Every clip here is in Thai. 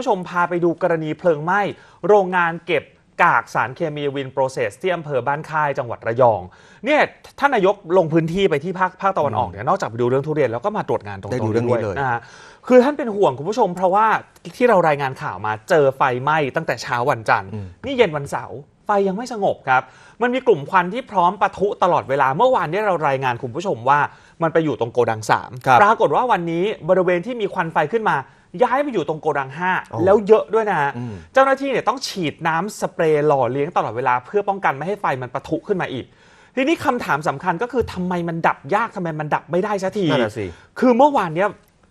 ผู้ชมพาไปดูกรณีเพลิงไหม้โรงงานเก็บกากสารเคมีวินโปรเซสที่อำเภอบ้านค่ายจังหวัดระยองเนี่ยท่านนายกลงพื้นที่ไปที่ภาคภาคตะวันออกเนี่ยนอกจากไปดูเรื่องทุเรียนแล้วก็มาตรวจงานตรงนี้ด้วยนะฮะคือท่านเป็นห่วงคุณผู้ชม เพราะว่าที่เรารายงานข่าวมาเจอไฟไหม้ตั้งแต่เช้าวันจันทร์ นี่เย็นวันเสาร์ไฟยังไม่สงบครับ มันมีกลุ่มควันที่พร้อมปะทุตลอดเวลา เมื่อวานนี่เรารายงานคุณผู้ชมว่ามันไปอยู่ตรงโกดังสามปรากฏว่าวันนี้บริเวณที่มีควันไฟขึ้นมาย้ายไปอยู่ตรงโกดัง 5 แล้วเยอะด้วยนะ เจ้าหน้าที่เนี่ยต้องฉีดน้ำสเปรย์หล่อเลี้ยงตลอดเวลาเพื่อป้องกันไม่ให้ไฟมันปะทุขึ้นมาอีก ทีนี้คำถามสำคัญก็คือทำไมมันดับยากทำไมมันดับไม่ได้ซะทีนั่นะสิคือเมื่อวานเนี้ย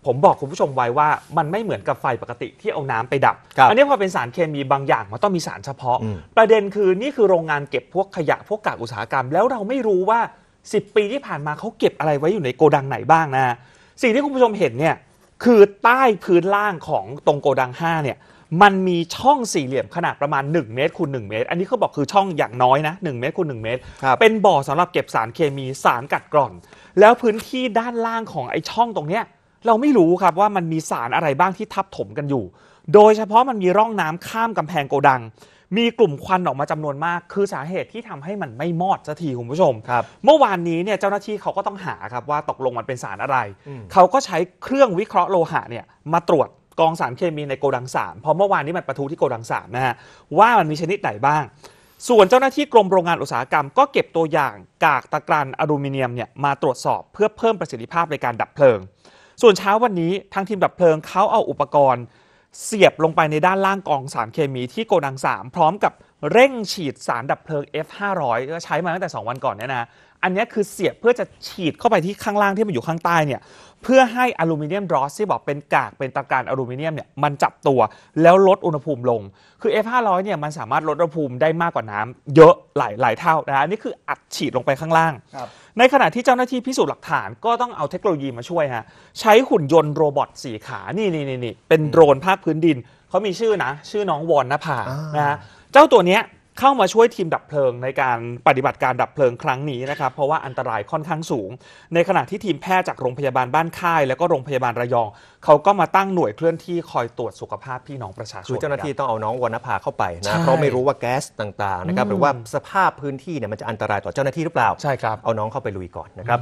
ผมบอกคุณผู้ชมไว้ว่า มันไม่เหมือนกับไฟปกติที่เอาน้ำไปดับ อันนี้พอเป็นสารเคมีบางอย่างมันต้องมีสารเฉพาะ ประเด็นคือนี่คือโรงงานเก็บพวกขยะพวกกากอุตสาหกรรม แล้วเราไม่รู้ว่า 10 ปีที่ผ่านมาเขาเก็บอะไรไว้อยู่ในโกดังไหนบ้างนะสิ่งที่คุณผู้ชมเห็นเนี่ยคือใต้พื้นล่างของตรงโกดัง 5 เนี่ย มันมีช่องสี่เหลี่ยมขนาดประมาณ 1 เมตร คูณ 1 เมตร อันนี้เขาบอกคือช่องอย่างน้อยนะ 1 เมตรคูณ1เมตร เป็นบ่อสำหรับเก็บสารเคมีสารกัดกร่อน แล้วพื้นที่ด้านล่างของไอ้ช่องตรงเนี้ยเราไม่รู้ครับว่ามันมีสารอะไรบ้างที่ทับถมกันอยู่ โดยเฉพาะมันมีร่องน้ำข้ามกำแพงโกดังมีกลุ่มควันออกมาจำนวนมาก คือสาเหตุที่ทำให้มันไม่มอดสักทีคุณผู้ชมครับเมื่อวานนี้เนี่ยเจ้าหน้าที่เขาก็ต้องหาครับว่าตกลงมันเป็นสารอะไร เขาก็ใช้เครื่องวิเคราะห์โลหะเนี่ยมาตรวจกองสารเคมีในโกดังสามพอเมื่อวานนี้มันประทุที่โกดังสามนะฮะว่ามันมีชนิดไหนบ้างส่วนเจ้าหน้าที่กรมโรงงานอุตสาหกรรม ก็เก็บตัวอย่างกากตะกรันอลูมิเนียมเนี่ยมาตรวจสอบเพื่อเพิ่มประสิทธิภาพในการดับเพลิง ส่วนเช้าวันนี้ทางทีมดับเพลิงเขาเอาอุปกรณ์เสียบลงไปในด้านล่างกองสารเคมีที่โกดัง 3 พร้อมกับเร่งฉีดสารดับเพลิง F500 ก็ใช้มาตั้งแต่ 2 วันก่อนเนี่ยนะอันนี้คือเสียบเพื่อจะฉีดเข้าไปที่ข้างล่างที่มันอยู่ข้างใต้เนี่ย เพื่อให้อลูมิเนียมดรอสที่บอกเป็นกากเป็นตะการอลูมิเนียมเนี่ยมันจับตัวแล้วลดอุณหภูมิลง คือ F500 เนี่ยมันสามารถลดอุณหภูมิได้มากกว่าน้ำเยอะหลายหลายเท่านะอันนี้คืออัดฉีดลงไปข้างล่าง ในขณะที่เจ้าหน้าที่พิสูจน์หลักฐานก็ต้องเอาเทคโนโลยีมาช่วยฮะ ใช้หุ่นยนต์โรบอทสี่ขานี่นี่นี่ เป็นโดรนภาคพื้นดิน เขามีชื่อนะ ชื่อน้องวอนนภานะเจ้าตัวเนี้ยเข้ามาช่วยทีมดับเพลิงในการปฏิบัติการดับเพลิงครั้งนี้นะครับเพราะว่าอันตรายค่อนข้างสูง ในขณะที่ทีมแพทย์จากโรงพยาบาลบ้านค่ายแล้วก็โรงพยาบาลระยอง เขาก็มาตั้งหน่วยเคลื่อนที่คอยตรวจสุขภาพพี่น้องประชาชนคือเจ้าหน้าที่ต้องเอาน้องวนนภาเข้าไปนะเพราะไม่รู้ว่าแก๊สต่างๆนะครับหรือว่าสภาพพื้นที่เนี่ยมันจะอันตรายต่อเจ้าหน้าที่หรือเปล่า ใช่ครับ เอาน้องเข้าไปลุยก่อนนะครับ